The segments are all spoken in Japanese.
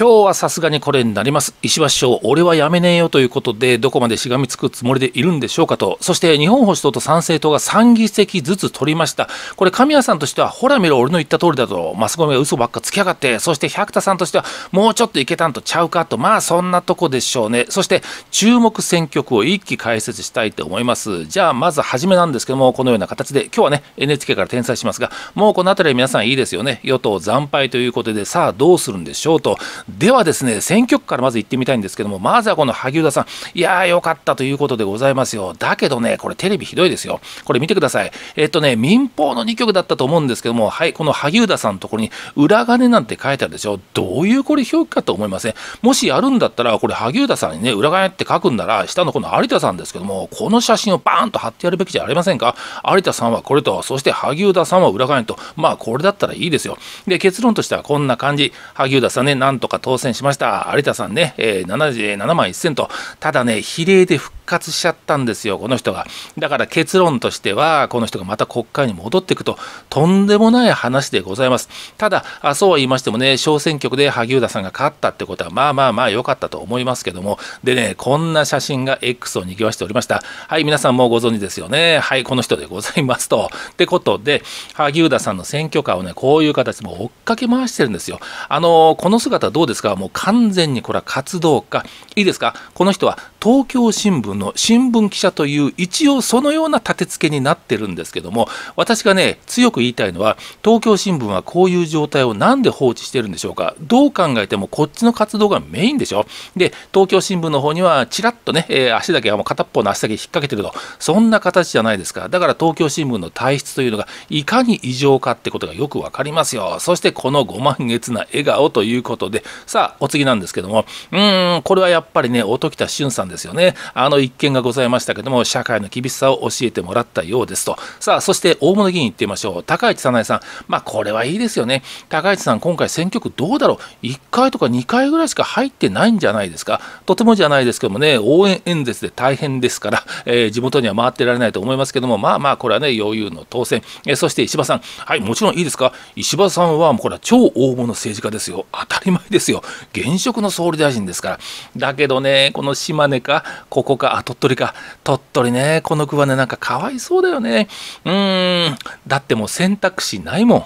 今日はさすがにこれになります。石破首相、俺はやめねえよということで、どこまでしがみつくつもりでいるんでしょうかと。そして、日本保守党と参政党が3議席ずつ取りました。これ、神谷さんとしては、ほら見ろ、俺の言った通りだと、マスコミが嘘ばっかつきやがって、そして百田さんとしては、もうちょっといけたんとちゃうかと、まあ、そんなとこでしょうね。そして、注目選挙区を一気解説したいと思います。じゃあ、まず初めなんですけども、このような形で、今日はね、NHK から転載しますが、もうこの辺り皆さんいいですよね。与党惨敗ということで、さあ、どうするんでしょうと。ではですね、選挙区からまず行ってみたいんですけども、まずはこの萩生田さん、いやー、よかったということでございますよ。だけどね、これテレビひどいですよ。これ見てください。えっとね、民放の2局だったと思うんですけども、はい、この萩生田さんのところに裏金なんて書いてあるでしょ。どういうこれ表記かと思いません、もしやるんだったら、これ萩生田さんにね、裏金って書くんなら、下のこの有田さんですけども、この写真をバーンと貼ってやるべきじゃありませんか。有田さんはこれと、そして萩生田さんは裏金と、まあこれだったらいいですよ。で、結論としてはこんな感じ。萩生田さんね、なんとか当選しました有田さんね、えー、77万1000と、ただね、比例で復活しちゃったんですよこの人がだから結論としてはこの人がまた国会に戻っていくととんでもない話でございますただそうは言いましてもね小選挙区で萩生田さんが勝ったってことはまあまあまあ良かったと思いますけどもでねこんな写真が X を賑わしておりましたはい皆さんもご存知ですよねはいこの人でございますとってことで萩生田さんの選挙カーをねこういう形でも追っかけ回してるんですよあのこの姿どうですかもう完全にこれは活動家いいですかこの人は東京新聞の新聞記者という一応そのような立て付けになってるんですけども私がね強く言いたいのは東京新聞はこういう状態を何で放置してるんでしょうかどう考えてもこっちの活動がメインでしょで東京新聞の方にはちらっとね、えー、足だけはもう片っぽの足だけ引っ掛けてるとそんな形じゃないですかだから東京新聞の体質というのがいかに異常かってことがよく分かりますよそしてこのご満月な笑顔ということでさあお次なんですけどもうーんこれはやっぱりね音喜多俊さんですよねあの一見がございましたけども社会の厳しさを教えてもらったようですとさあそして大物議員いってみましょう高市早苗さんまあこれはいいですよね高市さん今回選挙区どうだろう1回とか2回ぐらいしか入ってないんじゃないですかとてもじゃないですけどもね応援演説で大変ですから、えー、地元には回ってられないと思いますけどもまあまあこれはね余裕の当選、えー、そして石破さんはいもちろんいいですか石破さんはもうこれは超大物政治家ですよ当たり前ですよ現職の総理大臣ですからだけどねこの島根かここか鳥取か。鳥取ね。この句はね、なんかかわいそうだよね。うーん。だってもう選択肢ないもん。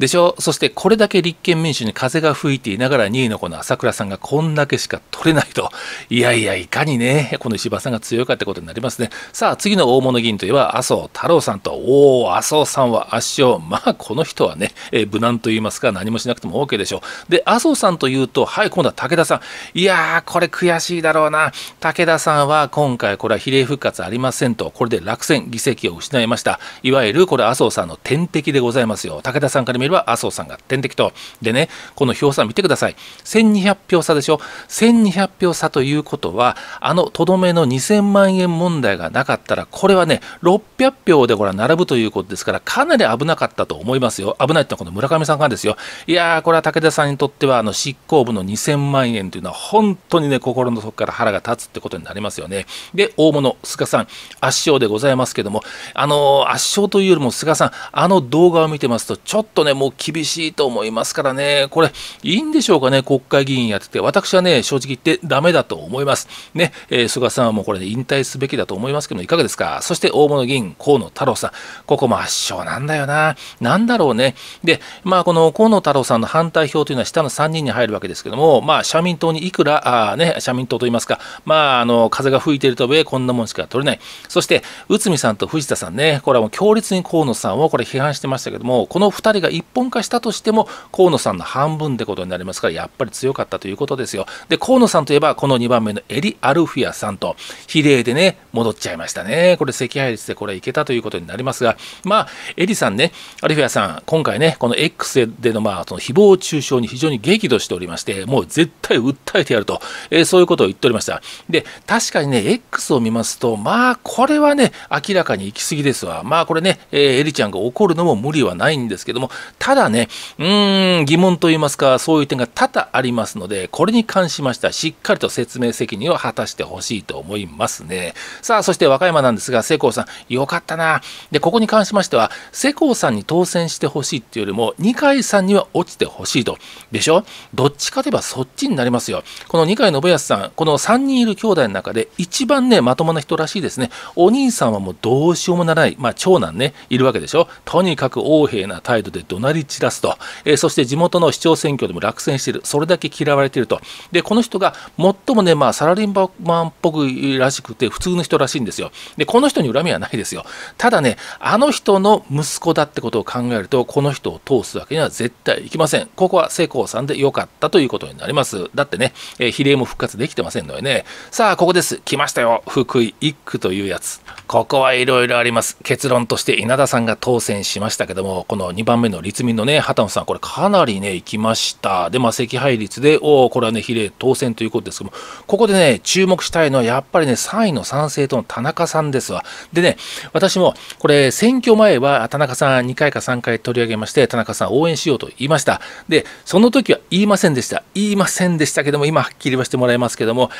でしょそしてこれだけ立憲民主に風が吹いていながら2位のこの朝倉さんがこんだけしか取れないといやいやいかにねこの石破さんが強いかってことになりますねさあ次の大物議員といえば麻生太郎さんとおお麻生さんは圧勝まあこの人はね、え無難と言いますか何もしなくても OK でしょうで麻生さんというとはい今度は武田さんいやーこれ悔しいだろうな武田さんは今回これは比例復活ありませんとこれで落選議席を失いましたいわゆるこれ麻生さんの天敵でございますよ武田さんから見るは麻生さんが天敵と。でね、この票差見てください。1200票差でしょ。1200票差ということは、あのとどめの2000万円問題がなかったら、これはね、600票でこれは並ぶということですから、かなり危なかったと思いますよ。危ないってのはこの村上さんがですよ。いやー、これは武田さんにとっては、あの執行部の2000万円というのは、本当にね、心の底から腹が立つってことになりますよね。で、大物、菅さん、圧勝でございますけども、あのー、圧勝というよりも菅さん、あの動画を見てますと、ちょっとね、もう厳しいと思いますからね、これ、いいんでしょうかね、国会議員やってて、私はね、正直言ってダメだと思います。ね、えー、菅さんはもうこれで、ね、引退すべきだと思いますけど、いかがですか。そして大物議員、河野太郎さん、ここも圧勝なんだよな、なんだろうね。で、まあ、この河野太郎さんの反対票というのは下の3人に入るわけですけども、まあ、社民党にいくら、あね、社民党といいますか、まあ、あの、風が吹いているとべ、こんなもんしか取れない。そして、内海さんと藤田さんね、これはもう強烈に河野さんをこれ批判してましたけども、この2人が一本化したとしても河野さんの半分ってことになりますからやっぱり強かったということですよで河野さんといえばこの2番目のエリ・アルフィアさんと比例でね戻っちゃいましたねこれ赤配列でこれいけたということになりますがまあエリさんねアルフィアさん今回ねこの X でのまあその誹謗中傷に非常に激怒しておりましてもう絶対訴えてやると、えー、そういうことを言っておりましたで確かにね X を見ますとまあこれはね明らかに行き過ぎですわまあこれね、えー、エリちゃんが怒るのも無理はないんですけどもただね、うーん、疑問と言いますか、そういう点が多々ありますので、これに関しましては、しっかりと説明責任を果たしてほしいと思いますね。さあ、そして和歌山なんですが、世耕さん、よかったな。で、ここに関しましては、世耕さんに当選してほしいっていうよりも、二階さんには落ちてほしいと。でしょどっちかといえばそっちになりますよ。この二階信康さん、この3人いる兄弟の中で、一番ね、まともな人らしいですね。お兄さんはもうどうしようもならない、まあ、長男ね、いるわけでしょ。とにかく横柄な態度で怒鳴鳴り散らすと、えー、そして地元の市長選挙でも落選している、それだけ嫌われていると、でこの人が最もね、まあ、サラリーマンっぽくらしくて、普通の人らしいんですよ。で、この人に恨みはないですよ。ただね、あの人の息子だってことを考えると、この人を通すわけには絶対いきません。ここは世耕さんで良かったということになります。だってね、えー、比例も復活できてませんのでね。さあ、ここです。来ましたよ。福井1区というやつ。ここはいろいろあります。結論として稲田さんが当選しましたけども、この2番目の立民のね、畑野さん、これかなりね、行きました。で、まあ、惜敗率で、おこれはね、比例当選ということですけども、ここでね、注目したいのは、やっぱりね、3位の参政党の田中さんですわ。でね、私も、これ、選挙前は、田中さん2回か3回取り上げまして、田中さん応援しようと言いました。で、その時は言いませんでした。言いませんでしたけども、今、はっきり言わせてもらいますけども、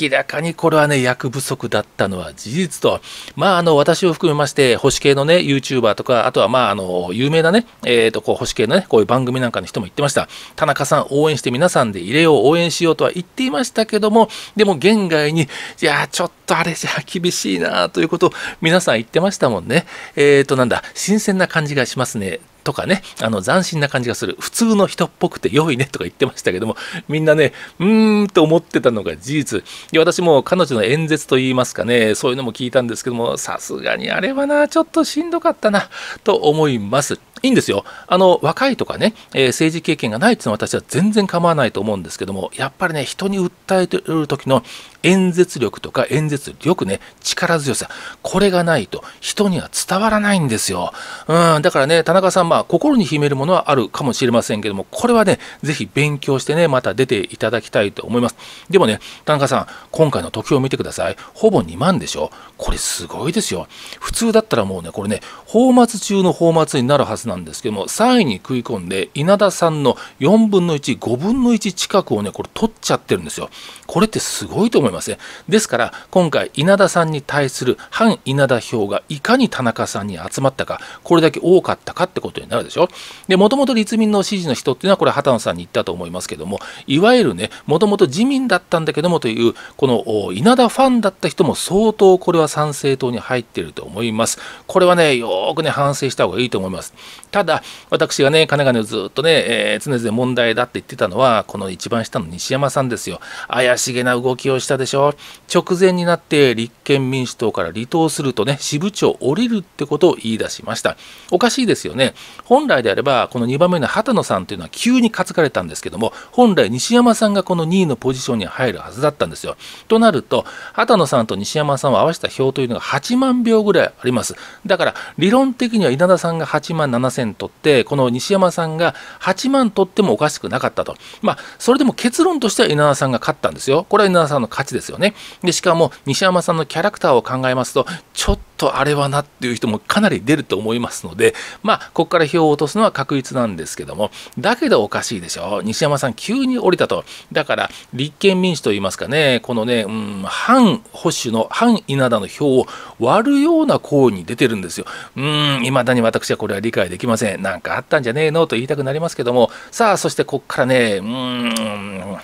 明らかにこれはね、役不足だったのは事実と、まあ、あの、私を含めまして、保守系のね、YouTuber とか、あとは、まあ、あの、有名なね、えーとこう保守系のねこういう番組なんかの人も言ってました田中さん応援して皆さんで入れよう応援しようとは言っていましたけどもでも現外にいやちょっとあれじゃ厳しいなということを皆さん言ってましたもんねえっ、ー、となんだ新鮮な感じがしますねとかね、あの斬新な感じがする、普通の人っぽくて良いねとか言ってましたけども、みんなね、うーんと思ってたのが事実。で、私も彼女の演説といいますかね、そういうのも聞いたんですけども、さすがにあれはな、ちょっとしんどかったな、と思います。いいんですよあの若いとかね、えー、政治経験がないっていうのは私は全然構わないと思うんですけどもやっぱりね人に訴えてる時の演説力とか演説力ね、力強さ、これがないと人には伝わらないんですよ。うん、だからね、田中さん、まあ、心に秘めるものはあるかもしれませんけども、これはね、ぜひ勉強してね、また出ていただきたいと思います。でもね、田中さん、今回の得票を見てください。ほぼ2万でしょ。これすごいですよ。普通だったらもうね、これね、放末中の放末になるはずなんですけども、3位に食い込んで、稲田さんの4分の1、5分の1近くをね、これ取っちゃってるんですよ。これってすごいと思いますね。ですから、今回、稲田さんに対する反稲田票がいかに田中さんに集まったか、これだけ多かったかってことになるでしょ。で、もともと立民の支持の人っていうのは、これ、畑野さんに言ったと思いますけども、いわゆるね、もともと自民だったんだけどもという、この稲田ファンだった人も相当これは賛成党に入っていると思います。これはね、よーくね、反省した方がいいと思います。ただ、私がね、金金をずっとね、えー、常々問題だって言ってたのは、この一番下の西山さんですよ。怪怪しげな動きをしたでしょ直前になって立憲民主党から離党するとね支部長降りるってことを言い出しましたおかしいですよね本来であればこの2番目の波多野さんというのは急に担がれたんですけども本来西山さんがこの2位のポジションに入るはずだったんですよとなると波多野さんと西山さんを合わせた票というのが8万票ぐらいありますだから理論的には稲田さんが8万7千取ってこの西山さんが8万取ってもおかしくなかったとまあそれでも結論としては稲田さんが勝ったんですですよ。これは稲田さんの価値ですよね。で、しかも西山さんのキャラクターを考えますと、ちょっとあれはなっていう人もかなり出ると思いますので、まあ、ここから票を落とすのは確実なんですけども、だけどおかしいでしょ。西山さん急に降りたと。だから、立憲民主といいますかね、このね、うん、反保守の、反稲田の票を割るような行為に出てるんですよ。うん、未だに私はこれは理解できません。なんかあったんじゃねえのと言いたくなりますけども、さあ、そしてこっからね、うん、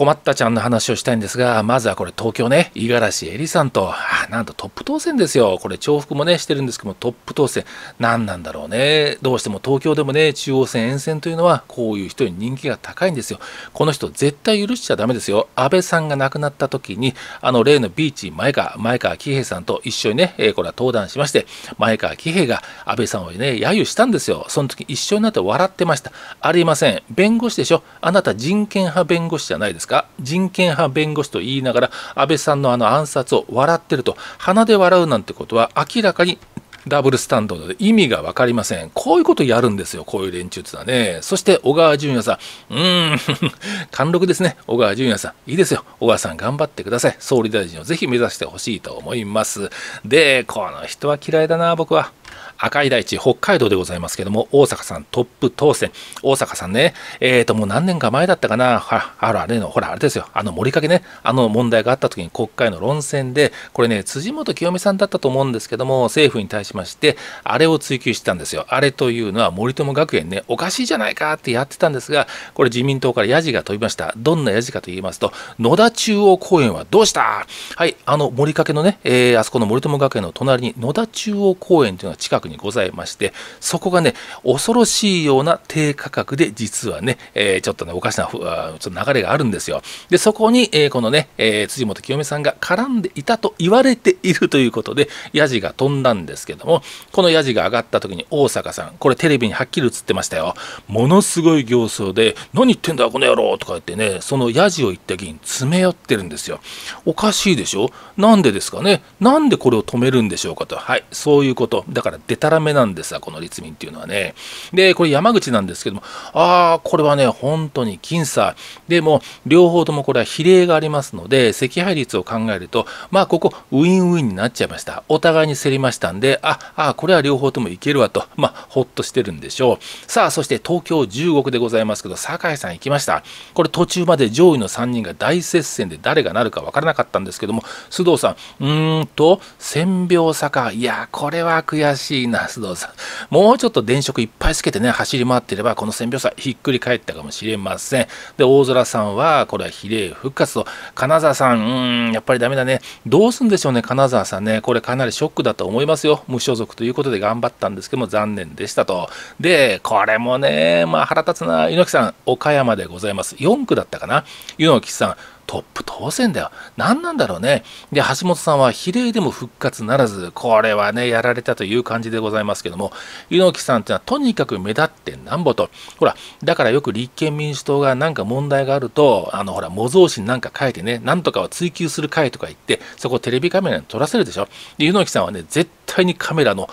困ったちゃんの話をしたいんですが、まずはこれ東京ね、五十嵐恵里さんと、なんとトップ当選ですよ。これ重複もね、してるんですけども、トップ当選、何なんだろうね。どうしても東京でもね、中央線沿線というのは、こういう人に人気が高いんですよ。この人、絶対許しちゃだめですよ。安倍さんが亡くなった時に、あの例のビーチ前川、前川喜平さんと一緒にね、えこれは登壇しまして、前川喜平が安倍さんをね、揶揄したんですよ。その時一緒になって笑ってました。ありません。弁護士でしょ。あなた人権派弁護士じゃないですか。が人権派弁護士と言いながら安倍さんのあの暗殺を笑ってると鼻で笑うなんてことは明らかにダブルスタンドで意味が分かりません。こういうことやるんですよ、こういう連中ってのはね。そして小川淳也さん、うーん、貫禄ですね、小川淳也さん、いいですよ、小川さん頑張ってください。総理大臣をぜひ目指してほしいと思います。で、この人は嫌いだな、僕は。赤い大地、北海道でございますけども、大阪さんトップ当選。大阪さんね、えっ、ー、と、もう何年か前だったかな、はああ例の、ほら、あれですよ、あの、盛りかけね、あの問題があった時に国会の論戦で、これね、辻元清美さんだったと思うんですけども、政府に対しまして、あれを追及してたんですよ。あれというのは、森友学園ね、おかしいじゃないかってやってたんですが、これ自民党からやじが飛びました。どんなやじかと言いますと、野田中央公園はどうしたはい、あの、盛りかけのね、えー、あそこの森友学園の隣に野田中央公園というのが近くににございまして、そこがね、恐ろしいような低価格で実はね、えー、ちょっとね、おかしなちょっと流れがあるんですよ。で、そこに、えー、このね、えー、辻元清美さんが絡んでいたと言われているということで、ヤジが飛んだんですけども、このヤジが上がった時に大阪さん、これテレビにはっきり映ってましたよ。ものすごい形相で、何言ってんだこの野郎とか言ってね、そのヤジを言った議員詰め寄ってるんですよ。おかしいでしょなんでですかねなんでこれを止めるんでしょうかと。はい、そういうこと。だから出たらめなんですわこの立民っていうのはねでこれ山口なんですけどもああこれはね本当に僅差でも両方ともこれは比例がありますので惜敗率を考えるとまあここウィンウィンになっちゃいましたお互いに競りましたんでああこれは両方ともいけるわとまあほっとしてるんでしょうさあそして東京15区でございますけど酒井さん行きましたこれ途中まで上位の3人が大接戦で誰がなるか分からなかったんですけども須藤さんうーんと千秒坂いやこれは悔しいな須藤さん。もうちょっと電飾いっぱいつけてね、走り回ってれば、この戦病さひっくり返ったかもしれません。で、大空さんは、これは比例復活と、金沢さん、うん、やっぱりダメだね。どうすんでしょうね、金沢さんね。これかなりショックだと思いますよ。無所属ということで頑張ったんですけども、残念でしたと。で、これもね、まあ腹立つな。猪木さん、岡山でございます。4区だったかな。猪木さん、トップ当選だよ。何なんだろうね。で、橋本さんは比例でも復活ならず、これはね、やられたという感じでございますけども、猪木さんってのはとにかく目立ってなんぼと。ほら、だからよく立憲民主党がなんか問題があると、あの、ほら、模造紙なんか書いてね、なんとかを追求する会とか言って、そこテレビカメラに撮らせるでしょ。で、猪木さんはね、絶対にカメラの、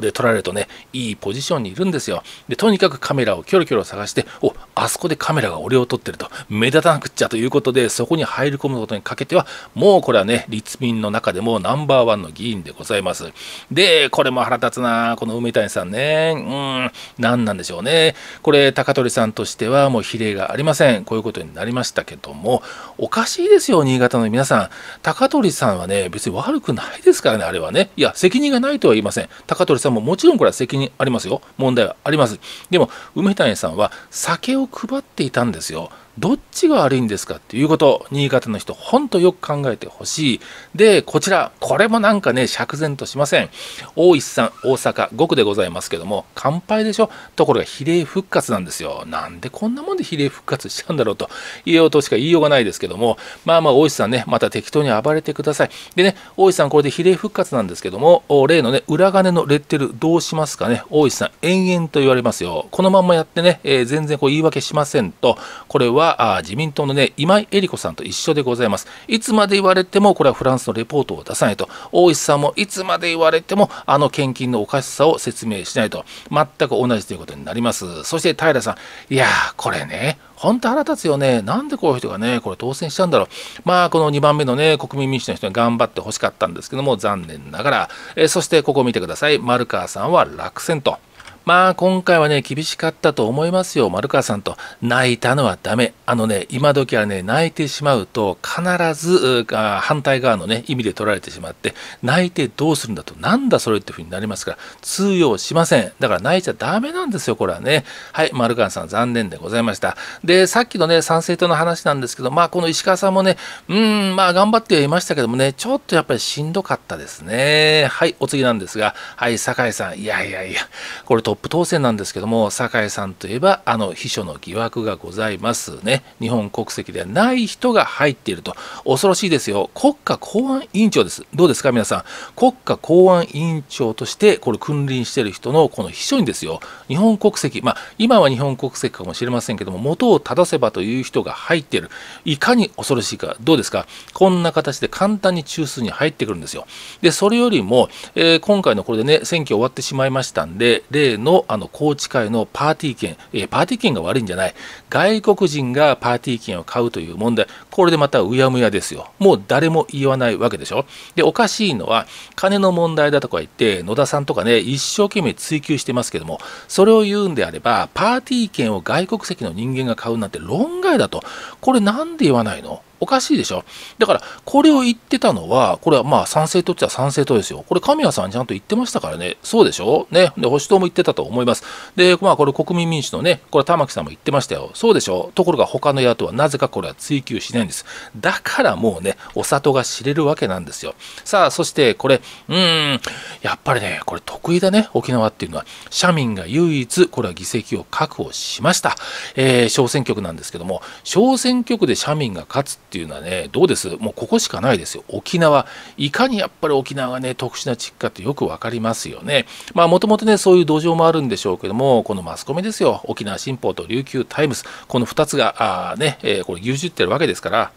で撮られるとね、いいポジションにいるんですよ。で、とにかくカメラをキョロキョロ探して、お、あそこでカメラが俺を撮ってると、目立たなくっちゃということで、そこに入り込むことにかけては、もうこれはね、立民の中でもナンバーワンの議員でございます。で、これも腹立つな、この梅谷さんね。うん、何なんでしょうね。これ、高取さんとしてはもう比例がありません。こういうことになりましたけども、おかしいですよ、新潟の皆さん。高取さんはね、別に悪くないですからね、あれはね。いや、責任がないとは言いません。高取さんももちろんこれは責任ありますよ。問題はあります。でも、梅谷さんは酒を配っていたんですよ。どっちが悪いんですかっていうこと、新潟の人、ほんとよく考えてほしい。で、こちら、これもなんかね、釈然としません。大石さん、大阪、5区でございますけども、乾杯でしょところが比例復活なんですよ。なんでこんなもんで比例復活しちゃうんだろうと、言えようとしか言いようがないですけども、まあまあ、大石さんね、また適当に暴れてください。でね、大石さん、これで比例復活なんですけども、例のね、裏金のレッテル、どうしますかね。大石さん、延々と言われますよ。このまんまやってね、えー、全然こう言い訳しませんと、これははあ自民党の、ね、今井絵理子さんと一緒でございます。いつまで言われても、これはフランスのレポートを出さないと、大石さんもいつまで言われても、あの献金のおかしさを説明しないと、全く同じということになります。そして平さん、いやー、これね、本当腹立つよね。なんでこういう人がね、これ当選しちゃうんだろう。まあ、この2番目のね、国民民主の人に頑張ってほしかったんですけども、残念ながら。えそして、ここ見てください。丸川さんは落選と。まあ今回はね、厳しかったと思いますよ、丸川さんと。泣いたのはダメ。あのね、今時はね、泣いてしまうと、必ず反対側のね、意味で取られてしまって、泣いてどうするんだと、なんだそれっていうふうになりますから、通用しません。だから泣いちゃダメなんですよ、これはね。はい、丸川さん残念でございました。で、さっきのね、参政党の話なんですけど、まあこの石川さんもね、うん、まあ頑張ってはいましたけどもね、ちょっとやっぱりしんどかったですね。はい、お次なんですが、はい、酒井さん、いやいやいや、これトップ当選なんですけども酒井さんといえばあの秘書の疑惑がございますね日本国籍ではない人が入っていると恐ろしいですよ国家公安委員長ですどうですか皆さん国家公安委員長としてこれ君臨してる人のこの秘書にですよ日本国籍まあ今は日本国籍かもしれませんけども元を正せばという人が入っているいかに恐ろしいかどうですかこんな形で簡単に中枢に入ってくるんですよでそれよりも、えー、今回のこれでね選挙終わってしまいましたんで例のあの高知会のパーティー券、えパーティー券が悪いんじゃない、外国人がパーティー券を買うという問題、これでまたうやむやですよ。もう誰も言わないわけでしょ。で、おかしいのは、金の問題だとか言って、野田さんとかね、一生懸命追求してますけども、それを言うんであれば、パーティー券を外国籍の人間が買うなんて論外だと。これなんで言わないのおかしいでしょ。だから、これを言ってたのは、これはまあ賛成とっちゃ賛成とですよ。これ、神谷さんちゃんと言ってましたからね。そうでしょね。で、保守党も言ってたと思います。で、まあこれ国民民主のね、これ玉木さんも言ってましたよ。そうでしょところが他の野党はなぜかこれは追及しないんです。だからもうね、お里が知れるわけなんですよ。さあ、そしてこれ、うーん、やっぱりね、これ得意だね、沖縄っていうのは。社民が唯一、これは議席を確保しました。えー、小選挙区なんですけども、小選挙区で社民が勝つっていうのはねどうですもうここしかないですよ沖縄いかにやっぱり沖縄がね特殊な地域かってよく分かりますよねまあもともとねそういう土壌もあるんでしょうけどもこのマスコミですよ沖縄新報と琉球タイムスこの2つがあね、えー、これ牛耳ってるわけですから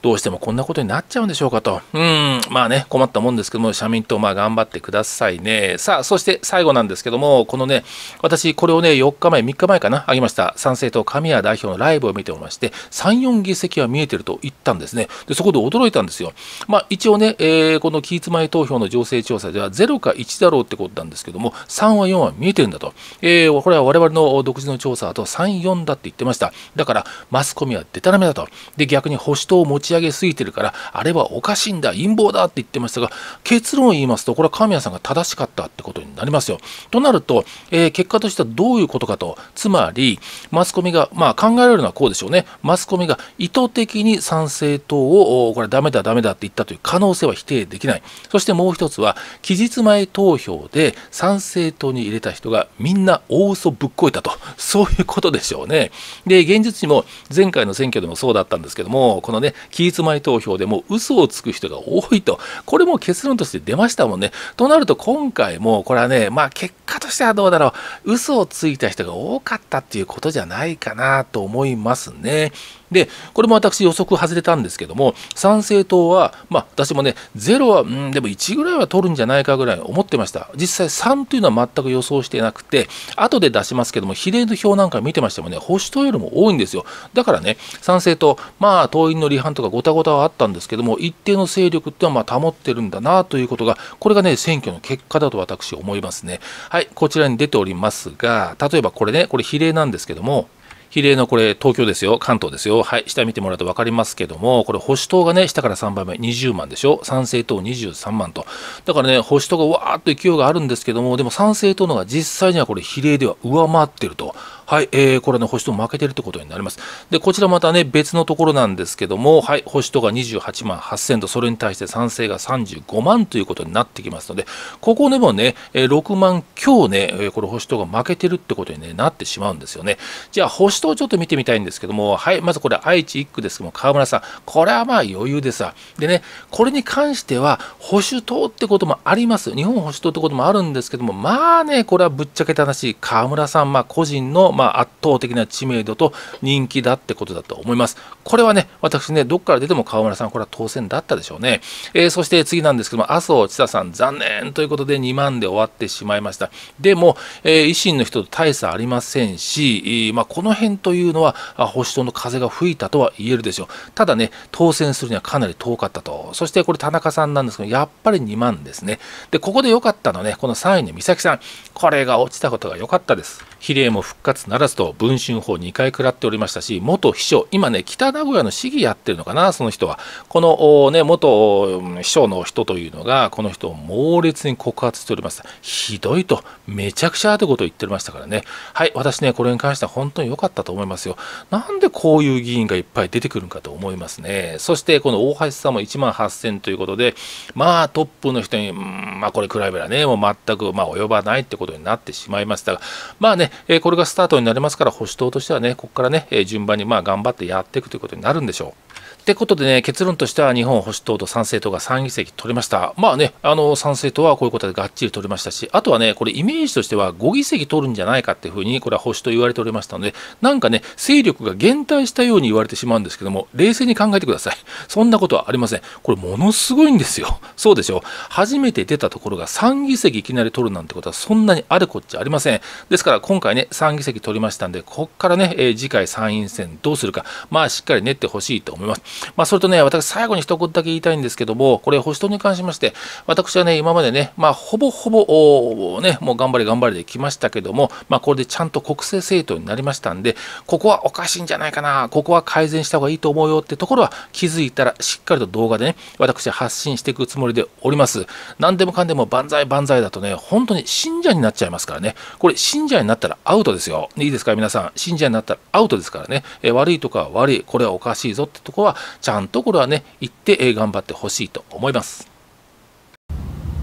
どうしてもこんなことになっちゃうんでしょうかと。うん、まあね、困ったもんですけども、社民党、まあ頑張ってくださいね。さあ、そして最後なんですけども、このね、私、これをね、4日前、3日前かな、あげました、参政党、神谷代表のライブを見ておりまして、3、4議席は見えてると言ったんですね。で、そこで驚いたんですよ。まあ、一応ね、えー、この期日前投票の情勢調査では、0か1だろうってことなんですけども、3は4は見えてるんだと。えー、これは我々の独自の調査だと、3、4だって言ってました。だから、マスコミはデタラメだと。で、逆に保守党を持ちち上げすぎてるから、あれはおかしいんだ、陰謀だって言ってましたが、結論を言いますと、これは神谷さんが正しかったってことになりますよ。となると、えー、結果としてはどういうことかと、つまり、マスコミが、まあ考えられるのはこうでしょうね。マスコミが意図的に参政党を、これダメだダメだって言ったという可能性は否定できない。そしてもう一つは、期日前投票で参政党に入れた人がみんな大嘘ぶっこいたと、そういうことでしょうね。で、現実にも前回の選挙でもそうだったんですけども、このね、期日前投票でも嘘をつく人が多いと、これも結論として出ましたもんね。となると今回も、これはね、まあ結果としてはどうだろう、嘘をついた人が多かったっていうことじゃないかなと思いますね。で、これも私予測外れたんですけども、参政党は、まあ、私もね、0は、うん、でも1ぐらいは取るんじゃないかぐらい思ってました。実際3というのは全く予想してなくて、後で出しますけども、比例の票なんか見てましてもね、保守党よりも多いんですよ。だからね、参政党、まあ、党員の離反とかごたごたはあったんですけども、一定の勢力っていうのはまあ保ってるんだなということが、これがね、選挙の結果だと私思いますね。はい、こちらに出ておりますが、例えばこれね、これ比例なんですけども、比例のこれ、東京ですよ、関東ですよ、はい、下見てもらうと分かりますけども、これ、保守党がね、下から3番目、20万でしょ、賛成党23万と、だからね、保守党がわーっと勢いがあるんですけども、でも賛成党のが実際にはこれ、比例では上回ってると。はい、えー、これね、守党負けてるってことになります。で、こちらまたね、別のところなんですけども、はい、守党が28万8000と、それに対して賛成が35万ということになってきますので、ここでもね、6万強ね、これ守党が負けてるってことに、ね、なってしまうんですよね。じゃあ、守党をちょっと見てみたいんですけども、はい、まずこれ、愛知1区ですけども、河村さん、これはまあ余裕でさ、でね、これに関しては、保守党ってこともあります。日本保守党ってこともあるんですけども、まあね、これはぶっちゃけた話、河村さん、まあ個人の、ま圧倒的な知名度と人気だってことだと思います。これはね、私ね、どっから出ても河村さん、これは当選だったでしょうね。えー、そして次なんですけども、麻生千佐さん、残念ということで2万で終わってしまいました。でも、えー、維新の人と大差ありませんし、まあ、この辺というのは保守党の風が吹いたとは言えるでしょう。ただね、当選するにはかなり遠かったと。そしてこれ田中さんなんですけど、やっぱり2万ですね。で、ここで良かったのはね、この3位の美咲さん。これが落ちたことが良かったです。比例も復活ならずと文春法2回くらっておりましたし元秘書今ね北名古屋の市議やってるのかなその人はこのね元秘書の人というのがこの人を猛烈に告発しておりますひどいとめちゃくちゃってことを言ってましたからねはい私ねこれに関しては本当に良かったと思いますよなんでこういう議員がいっぱい出てくるんかと思いますねそしてこの大橋さんも1万8000ということでまあトップの人にうんまあこれ比べらねもう全くまあ及ばないってことになってしまいましたがまあねこれがスタートになりますから、保守党としてはね、ここからね、順番にまあ頑張ってやっていくということになるんでしょう。ってことでね、結論としては日本保守党と参政党が3議席取りました。まあね、あの、参政党はこういうことでがっちり取りましたし、あとはね、これイメージとしては5議席取るんじゃないかっていうふうに、これは保守と言われておりましたので、なんかね、勢力が減退したように言われてしまうんですけども、冷静に考えてください。そんなことはありません。これものすごいんですよ。そうでしょう。初めて出たところが3議席いきなり取るなんてことはそんなにあるこっちゃありません。ですから今回ね、3議席取りましたんで、ここからね、えー、次回参院選どうするか、まあしっかり練ってほしいと思います。まあ、それとね、私、最後に一言だけ言いたいんですけども、これ、保守党に関しまして、私はね、今までね、まあ、ほぼほぼ、ね、もう頑張れ頑張れできましたけども、まあ、これでちゃんと国政政党になりましたんで、ここはおかしいんじゃないかな、ここは改善した方がいいと思うよってところは気づいたら、しっかりと動画でね、私、発信していくつもりでおります。何でもかんでも万歳万歳だとね、本当に信者になっちゃいますからね、これ、信者になったらアウトですよ。いいですか、皆さん。信者になったらアウトですからね、え悪いとか悪い、これはおかしいぞってとこは、ちゃんとこれはね行って頑張ってほしいと思います。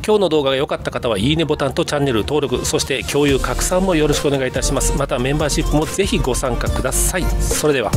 今日の動画が良かった方はいいねボタンとチャンネル登録そして共有拡散もよろしくお願いいたしますまたメンバーシップもぜひご参加くださいそれでは